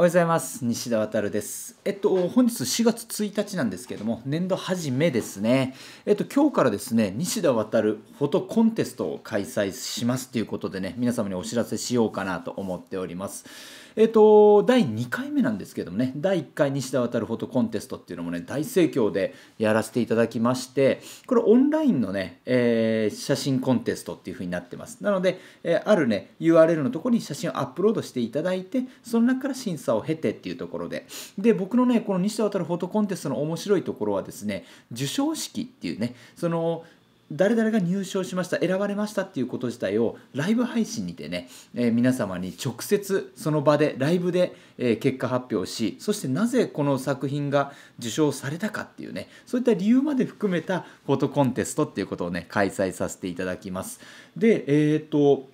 おはようございます西田渉です。えっと、本日4月1日なんですけども、年度初めですね、えっと、今日からですね、西田渉フォトコンテストを開催しますということでね、皆様にお知らせしようかなと思っております。えっと、第2回目なんですけどもね、第1回西田渉フォトコンテストっていうのもね、大盛況でやらせていただきまして、これオンラインのね、えー、写真コンテストっていう風になってます。なので、えー、あるね、URL のところに写真をアップロードしていただいて、その中から審査を経てっていうところでで僕のねこの西田渡るフォトコンテストの面白いところはですね授賞式っていうねその誰々が入賞しました選ばれましたっていうこと自体をライブ配信にてね、えー、皆様に直接その場でライブで、え結果発表しそしてなぜこの作品が受賞されたかっていうねそういった理由まで含めたフォトコンテストっていうことをね開催させていただきますでえっ、と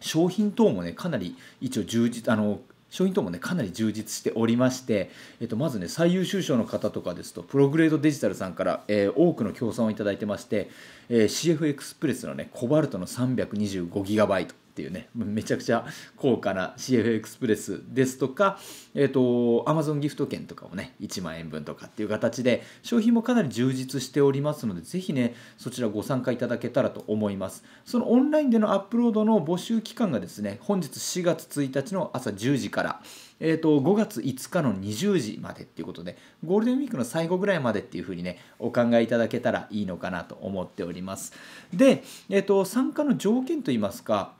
商品等もねかなり一応充実あの商品等もねかなり充実しておりまして、えっと、まずね最優秀賞の方とかですとプログレードデジタルさんから、えー、多くの協賛を頂いてまして、えー、CF エクスプレスのねコバルトの 325GB っていうねめちゃくちゃ高価な CF エクスプレスですとか、えーと、Amazon ギフト券とかをね1万円分とかっていう形で商品もかなり充実しておりますのでぜひねそちらご参加いただけたらと思いますそのオンラインでのアップロードの募集期間がですね本日4月1日の朝10時からえーと、5月5日の20時までっていうことでゴールデンウィークの最後ぐらいまでっていうふうにねお考えいただけたらいいのかなと思っておりますで、えーと、と参加の条件といいますか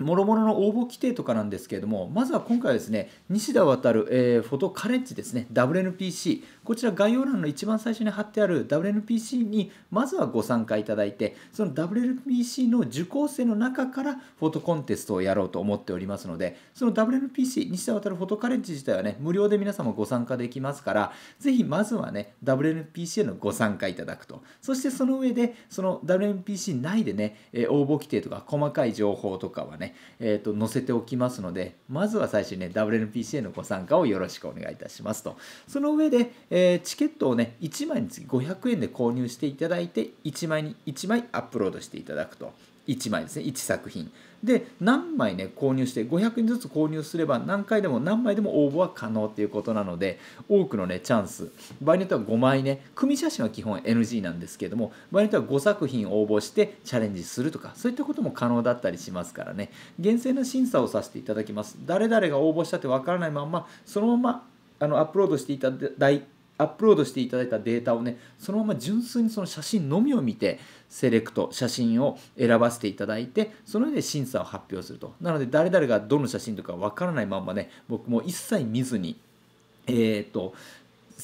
もろもろの応募規定とかなんですけれども、まずは今回はですね、西田渡る、えー、フォトカレッジですね、WNPC、こちら概要欄の一番最初に貼ってある WNPC にまずはご参加いただいて、その WNPC の受講生の中からフォトコンテストをやろうと思っておりますので、その WNPC、西田渡るフォトカレッジ自体はね、無料で皆様ご参加できますから、ぜひまずはね、WNPC へのご参加いただくと。そしてその上で、その WNPC 内でね、応募規定とか細かい情報とかはね、ね、えーと、載せておきますのでまずは最初にね WNPC へのご参加をよろしくお願いいたしますとその上で、えー、チケットをね1枚につき500円で購入していただいて1枚に1枚アップロードしていただくと1枚ですね1作品で何枚ね購入して500円ずつ購入すれば何回でも何枚でも応募は可能っていうことなので多くのねチャンス場合によっては5枚ね組写真は基本 NG なんですけれども場合によっては5作品応募してチャレンジするとかそういったことも可能だったりしますからね厳正な審査をさせていただきます誰々が応募したってわからないままそのままあのアップロードしていただいアップロードしていただいたデータをねそのまま純粋にその写真のみを見てセレクト写真を選ばせていただいてその上で審査を発表するとなので誰々がどの写真とかわからないままね僕も一切見ずにえっ、ー、と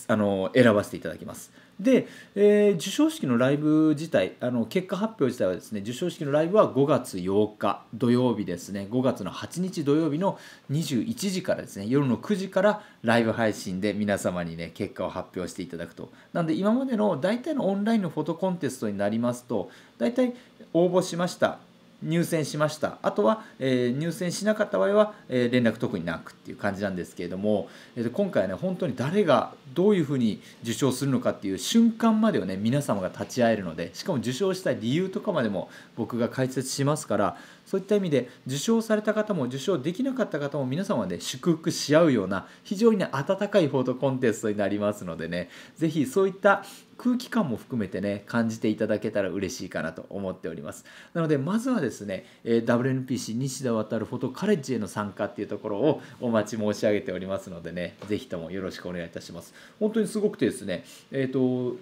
あの選ばせていただきます。で、えー、授賞式のライブ自体あの結果発表自体はですね授賞式のライブは5月8日土曜日ですね5月の8日土曜日の21時からですね夜の9時からライブ配信で皆様にね結果を発表していただくとなんで今までの大体のオンラインのフォトコンテストになりますと大体応募しました入選しましたあとは、えー、入選しなかった場合は、えー、連絡特になくっていう感じなんですけれども、えー、今回はね本当に誰がどういうふうに受賞するのかっていう瞬間までをね皆様が立ち会えるのでしかも受賞した理由とかまでも僕が解説しますからそういった意味で受賞された方も受賞できなかった方も皆様はね、祝福し合うような非常に、ね、温かいフォートコンテストになりますのでね是非そういった空気感も含めてね感じていただけたら嬉しいかなと思っておりますなのでまずはですね、え WNPC 西田渉フォトカレッジへの参加っていうところをお待ち申し上げておりますのでね是非ともよろしくお願いいたします本当にすごくてですねえっ、ー、と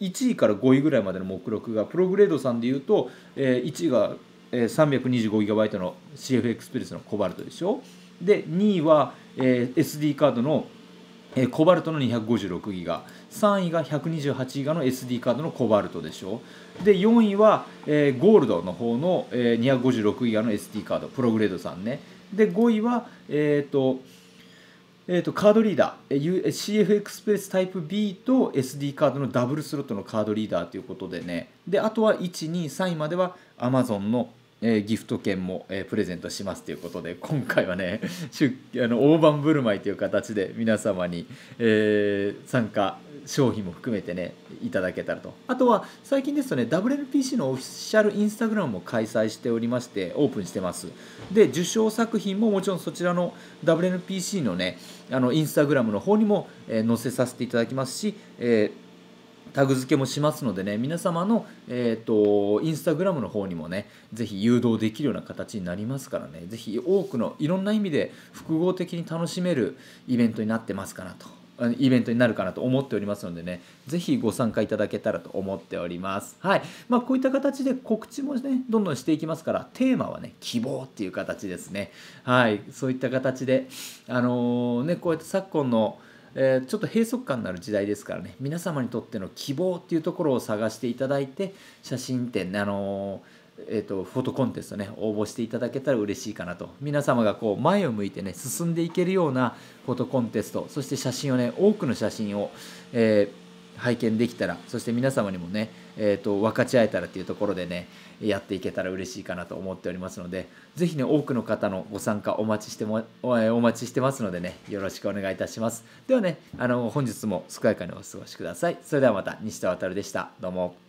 1位から5位ぐらいまでの目録がプログレードさんでいうと、え1位が 325GB の CFX プレスのコバルトでしょで2位は、え SD カードのえコバルトの256ギガ3位が128ギガの SD カードのコバルトでしょで4位は、えー、ゴールドの方の、えー、256ギガの SD カードプログレードさんねで5位はえっ、ー、とえーと、カードリーダー CFX プレスタイプ B と SD カードのダブルスロットのカードリーダーということでねであとは123位までは Amazon のえー、ギフト券も、えー、プレゼントしますということで今回はね あの大盤振る舞いという形で皆様に、えー、参加商品も含めてねいただけたらとあとは最近ですとね WNPC のオフィシャルインスタグラムも開催しておりましてオープンしてますで受賞作品ももちろんそちらの WNPC のねあのインスタグラムの方にも、え載せさせていただきますし、えータグ付けもしますのでね皆様の、えーと、インスタグラムの方にもね是非誘導できるような形になりますからね是非多くのいろんな意味で複合的に楽しめるイベントになってますかなとイベントになるかなと思っておりますのでね、ぜひご参加いただけたらと思っております。はい。まあ、こういった形で告知もね、どんどんしていきますから、テーマはね、希望っていう形ですね。はい。そういった形で、あのー、ね、こうやって昨今の、えー、ちょっと閉塞感のある時代ですからね皆様にとっての希望っていうところを探していただいて写真展ねあのえーと、とフォトコンテストね応募していただけたら嬉しいかなと皆様がこう前を向いてね進んでいけるようなフォトコンテストそして写真をね多くの写真を、えー、拝見できたらそして皆様にもねえーと、分かち合えたらというところでねやっていけたら嬉しいかなと思っておりますので是非ね多くの方のご参加お待ちしてもお待ちしてますのでねよろしくお願いいたしますではねあの本日も健やかにお過ごしくださいそれではまた西田渉でしたどうも